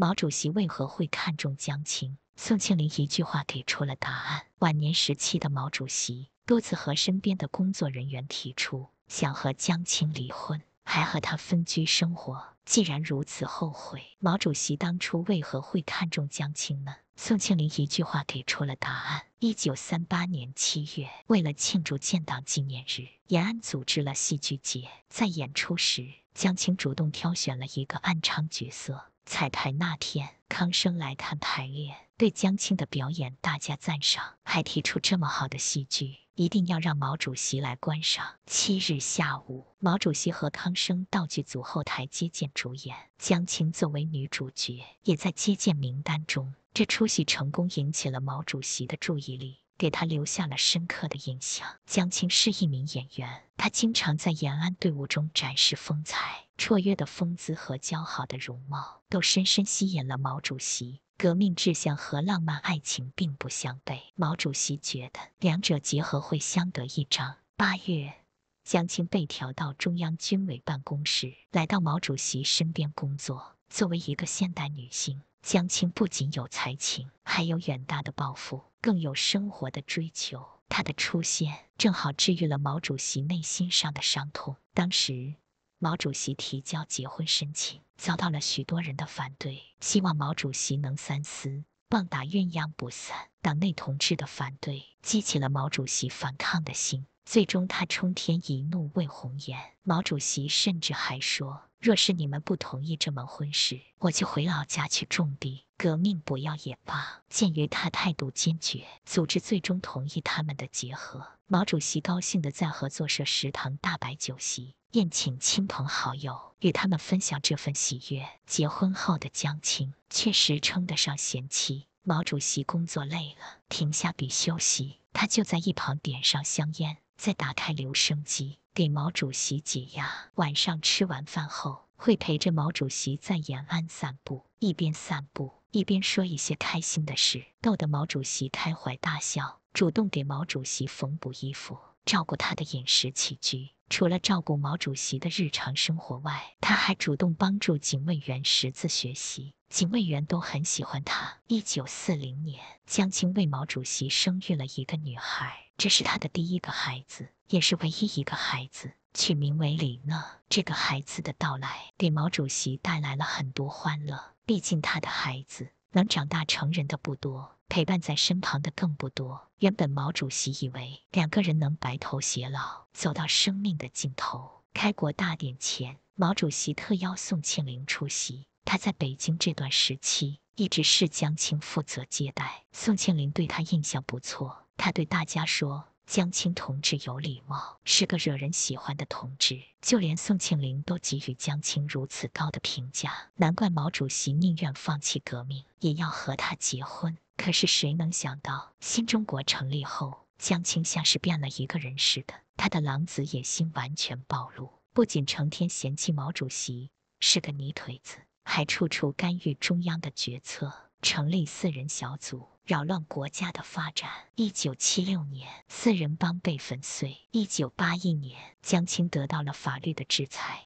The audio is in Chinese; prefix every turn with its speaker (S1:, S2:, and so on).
S1: 毛主席为何会看中江青？宋庆龄一句话给出了答案。晚年时期的毛主席多次和身边的工作人员提出想和江青离婚，还和她分居生活。既然如此后悔，毛主席当初为何会看中江青呢？宋庆龄一句话给出了答案。一九三八年七月，为了庆祝建党纪念日，延安组织了戏剧节。在演出时，江青主动挑选了一个暗娼角色。彩排那天，康生来看排练，对江青的表演大加赞赏，还提出这么好的戏剧一定要让毛主席来观赏。七日下午，毛主席和康生到剧组后台接见主演，江青作为女主角也在接见名单中。这出戏成功引起了毛主席的注意力。给他留下了深刻的印象。江青是一名演员，她经常在延安队伍中展示风采，绰约的风姿和姣好的容貌都深深吸引了毛主席。革命志向和浪漫爱情并不相悖，毛主席觉得两者结合会相得益彰。八月，江青被调到中央军委办公室，来到毛主席身边工作。作为一个现代女性，江青不仅有才情，还有远大的抱负，更有生活的追求。她的出现正好治愈了毛主席内心上的伤痛。当时，毛主席提交结婚申请，遭到了许多人的反对，希望毛主席能三思。棒打鸳鸯不散。党内同志的反对激起了毛主席反抗的心，最终他冲天一怒为红颜。毛主席甚至还说：“若是你们不同意这门婚事，我就回老家去种地，革命不要也罢。”鉴于他态度坚决，组织最终同意他们的结合。毛主席高兴地在合作社食堂大摆酒席，宴请亲朋好友，与他们分享这份喜悦。结婚后的江青确实称得上贤妻。毛主席工作累了，停下笔休息，他就在一旁点上香烟，再打开留声机给毛主席解压。晚上吃完饭后，会陪着毛主席在延安散步，一边散步一边说一些开心的事，逗得毛主席开怀大笑，主动给毛主席缝补衣服。照顾他的饮食起居，除了照顾毛主席的日常生活外，他还主动帮助警卫员识字学习，警卫员都很喜欢他。一九四零年，江青为毛主席生育了一个女孩，这是他的第一个孩子，也是唯一一个孩子，取名为李讷。这个孩子的到来给毛主席带来了很多欢乐，毕竟他的孩子。能长大成人的不多，陪伴在身旁的更不多。原本毛主席以为两个人能白头偕老，走到生命的尽头。开国大典前，毛主席特邀宋庆龄出席。他在北京这段时期一直是江青负责接待，宋庆龄对他印象不错。他对大家说。江青同志有礼貌，是个惹人喜欢的同志，就连宋庆龄都给予江青如此高的评价。难怪毛主席宁愿放弃革命，也要和他结婚。可是谁能想到，新中国成立后，江青像是变了一个人似的，她的狼子野心完全暴露，不仅成天嫌弃毛主席是个泥腿子，还处处干预中央的决策，成立四人小组。扰乱国家的发展。一九七六年，四人帮被粉碎。一九八一年，江青得到了法律的制裁。